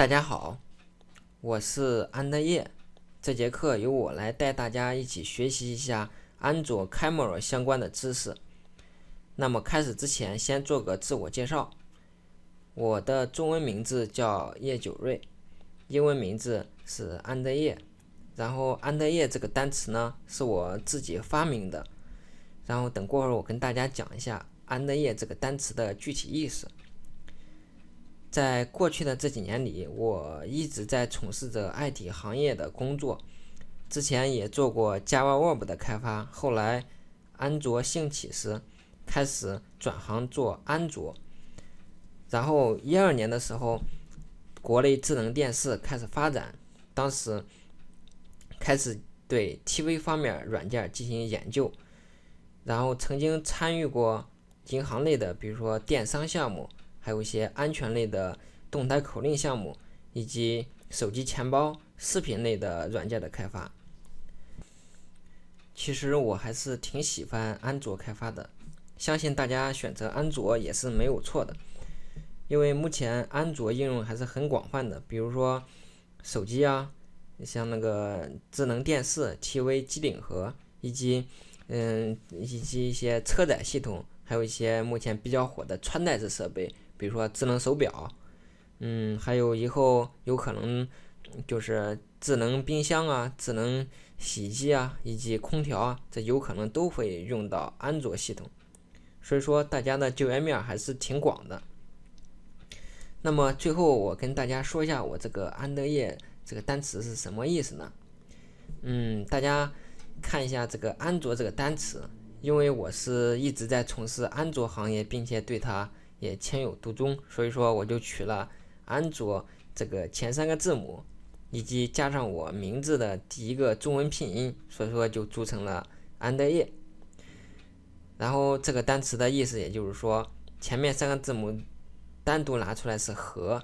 大家好，我是安德叶，这节课由我来带大家一起学习一下安卓 camera 相关的知识。那么开始之前，先做个自我介绍，我的中文名字叫叶九瑞，英文名字是安德叶。然后安德叶这个单词呢，是我自己发明的。然后等过会儿我跟大家讲一下安德叶这个单词的具体意思。在过去的这几年里，我一直在从事着 IT 行业的工作。之前也做过 Java、Web 的开发，后来安卓兴起时，开始转行做安卓。然后一二年的时候，国内智能电视开始发展，当时开始对 TV 方面软件进行研究。然后曾经参与过银行类的，比如说电商项目。还有一些安全类的动态口令项目，以及手机钱包、视频类的软件的开发。其实我还是挺喜欢安卓开发的，相信大家选择安卓也是没有错的，因为目前安卓应用还是很广泛的，比如说手机啊，像那个智能电视、TV 机顶盒，以及嗯，以及一些车载系统，还有一些目前比较火的穿戴式设备。比如说智能手表，嗯，还有以后有可能就是智能冰箱啊、智能洗衣机啊以及空调啊，这有可能都会用到安卓系统，所以说大家的就业面还是挺广的。那么最后我跟大家说一下我这个安德业这个单词是什么意思呢？嗯，大家看一下这个安卓这个单词，因为我是一直在从事安卓行业，并且对它。也情有独钟，所以说我就取了安卓这个前三个字母，以及加上我名字的第一个中文拼音，所以说就组成了安德业。然后这个单词的意思，也就是说前面三个字母单独拿出来是“和”，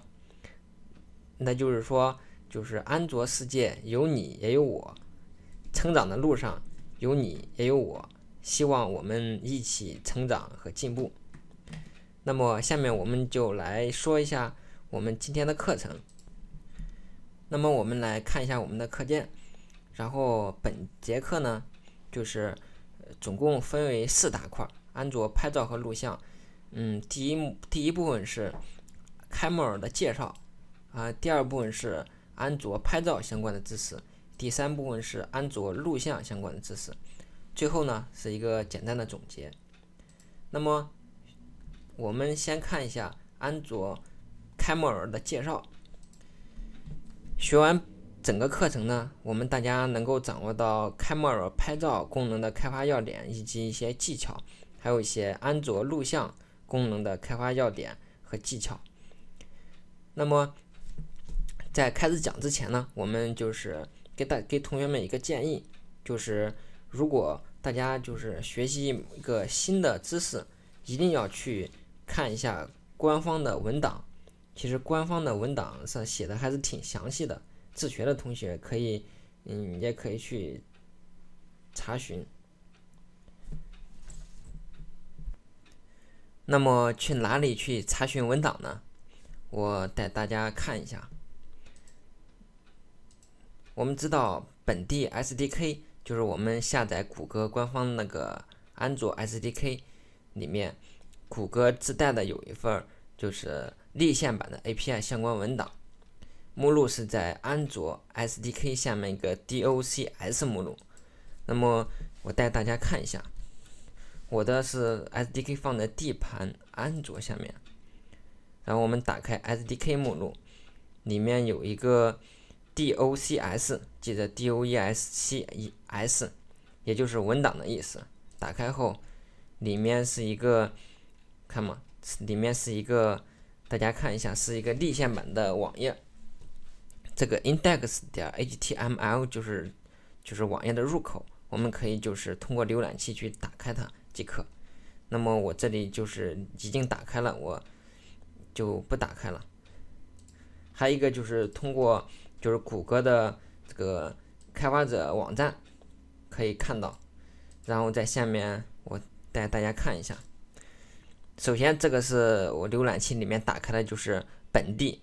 那就是说就是安卓世界有你也有我，成长的路上有你也有我，希望我们一起成长和进步。那么，下面我们就来说一下我们今天的课程。那么，我们来看一下我们的课件。然后，本节课呢，就是总共分为四大块：安卓拍照和录像。嗯，第一第一部分是 Camera 的介绍啊，第二部分是安卓拍照相关的知识，第三部分是安卓录像相关的知识，最后呢是一个简单的总结。那么。我们先看一下安卓 Camera 的介绍。学完整个课程呢，我们大家能够掌握到 Camera 拍照功能的开发要点以及一些技巧，还有一些安卓录像功能的开发要点和技巧。那么，在开始讲之前呢，我们就是给大给同学们一个建议，就是如果大家就是学习一个新的知识，一定要去。看一下官方的文档，其实官方的文档上写的还是挺详细的。自学的同学可以，嗯，也可以去查询。那么去哪里去查询文档呢？我带大家看一下。我们知道本地 SDK 就是我们下载谷歌官方那个安卓 SDK 里面。谷歌自带的有一份就是立线版的 API 相关文档，目录是在安卓 SDK 下面一个 DOCS 目录。那么我带大家看一下，我的是 SDK 放在 D 盘安卓下面，然后我们打开 SDK 目录，里面有一个 DOCS，记得 D-O-E-S-C-E-S，也就是文档的意思。打开后，里面是一个。看嘛，里面是一个，大家看一下，是一个立线版的网页。这个 index 点 .html 就是就是网页的入口，我们可以就是通过浏览器去打开它即可。那么我这里就是已经打开了，我就不打开了。还有一个就是通过就是谷歌的这个开发者网站可以看到，然后在下面我带大家看一下。首先，这个是我浏览器里面打开的，就是本地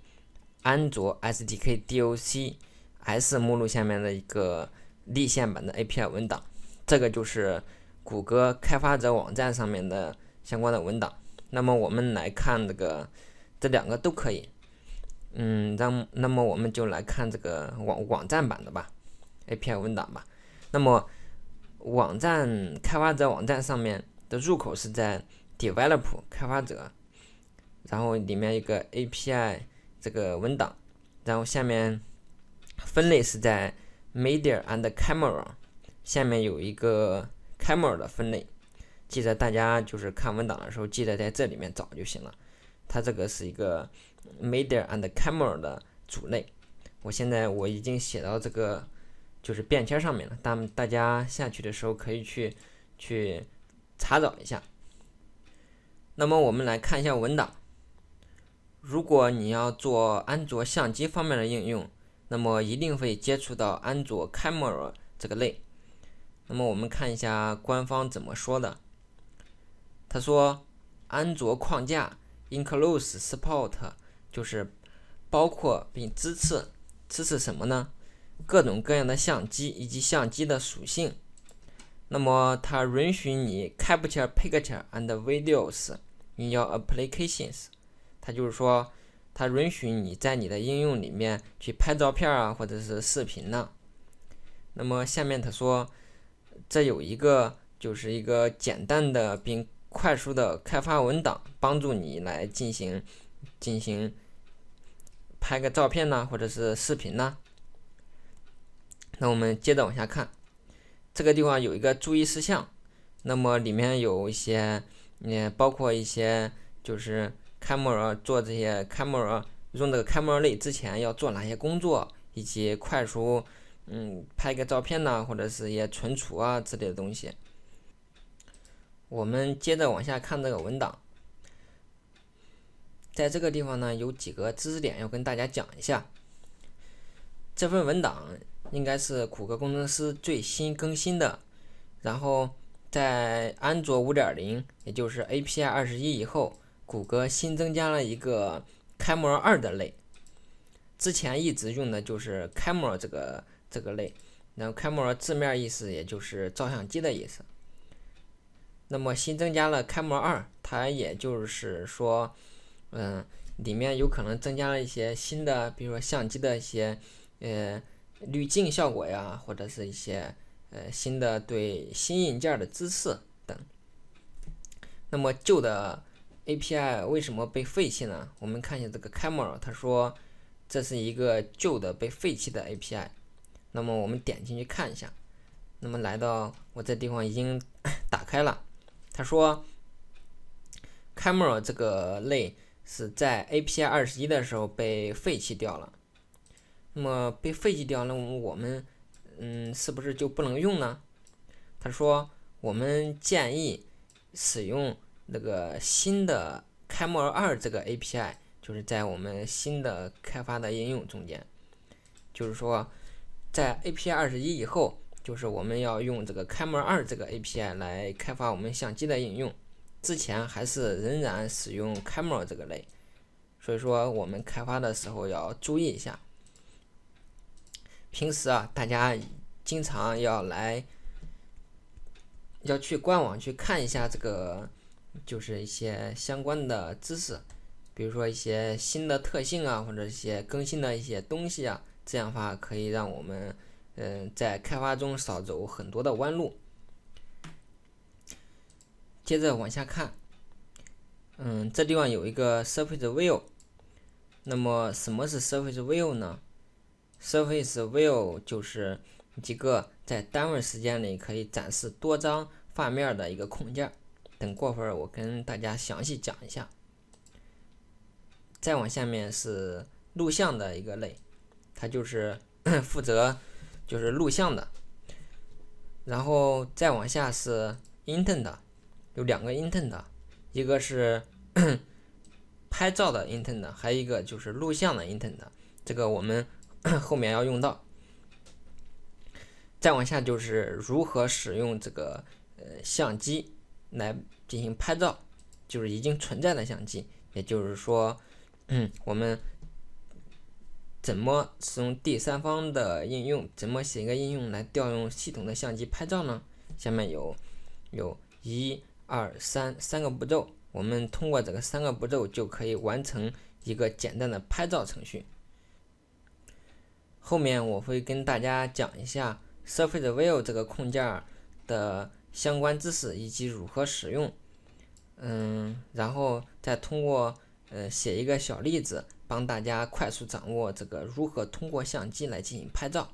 安卓 SDK doc s 目录下面的一个立线版的 API 文档。这个就是谷歌开发者网站上面的相关的文档。那么我们来看这个，这两个都可以。嗯，让那么我们就来看这个网网站版的吧，API 文档吧。那么网站开发者网站上面的入口是在。Develop 开发者，然后里面一个 API 这个文档，然后下面分类是在 Media and Camera 下面有一个 Camera 的分类，记得大家就是看文档的时候，记得在这里面找就行了。它这个是一个 Media and Camera 的主类，我现在我已经写到这个就是便签上面了，大大家下去的时候可以去去查找一下。那么我们来看一下文档。如果你要做安卓相机方面的应用，那么一定会接触到安卓 Camera 这个类。那么我们看一下官方怎么说的。他说，安卓框架 Includes support 就是包括并支持支持什么呢？各种各样的相机以及相机的属性。那么它允许你 capture p i c t u r e and videos in your applications。它就是说，它允许你在你的应用里面去拍照片啊，或者是视频呢。那么下面它说，这有一个就是一个简单的并快速的开发文档，帮助你来进行进行拍个照片呢，或者是视频呢。那我们接着往下看。这个地方有一个注意事项，那么里面有一些，也包括一些就是开 r a 做这些开 r a 用这个开 r a 类之前要做哪些工作，以及快速嗯拍个照片呐，或者是一些存储啊之类的东西。我们接着往下看这个文档，在这个地方呢有几个知识点要跟大家讲一下，这份文档。应该是谷歌工程师最新更新的。然后在安卓五点零，也就是 API 二十一以后，谷歌新增加了一个 Camera 二的类。之前一直用的就是 Camera 这个这个类。那 Camera 字面意思也就是照相机的意思。那么新增加了 Camera 二，它也就是说，嗯，里面有可能增加了一些新的，比如说相机的一些，呃。滤镜效果呀，或者是一些呃新的对新硬件的支持等。那么旧的 API 为什么被废弃呢？我们看一下这个 Camera，他说这是一个旧的被废弃的 API。那么我们点进去看一下，那么来到我这地方已经 打开了。他说 Camera 这个类是在 API 二十一的时候被废弃掉了。那么被废弃掉，那我们，嗯，是不是就不能用呢？他说，我们建议使用那个新的 Camera 二这个 API，就是在我们新的开发的应用中间，就是说，在 API 二十一以后，就是我们要用这个 Camera 二这个 API 来开发我们相机的应用，之前还是仍然使用 Camera 这个类，所以说我们开发的时候要注意一下。平时啊，大家经常要来，要去官网去看一下这个，就是一些相关的知识，比如说一些新的特性啊，或者一些更新的一些东西啊，这样话可以让我们呃在开发中少走很多的弯路。接着往下看，嗯，这地方有一个 Surface View，那么什么是 Surface View 呢？Surface View 就是几个在单位时间里可以展示多张画面的一个控件，等过会儿我跟大家详细讲一下。再往下面是录像的一个类，它就是 负责就是录像的。然后再往下是 Intent，有两个 Intent，一个是 拍照的 Intent，还有一个就是录像的 Intent。这个我们。后面要用到，再往下就是如何使用这个呃相机来进行拍照，就是已经存在的相机，也就是说，嗯，我们怎么使用第三方的应用，怎么写一个应用来调用系统的相机拍照呢？下面有有一二三三个步骤，我们通过这个三个步骤就可以完成一个简单的拍照程序。后面我会跟大家讲一下 Surface View 这个控件的相关知识以及如何使用，嗯，然后再通过呃写一个小例子，帮大家快速掌握这个如何通过相机来进行拍照。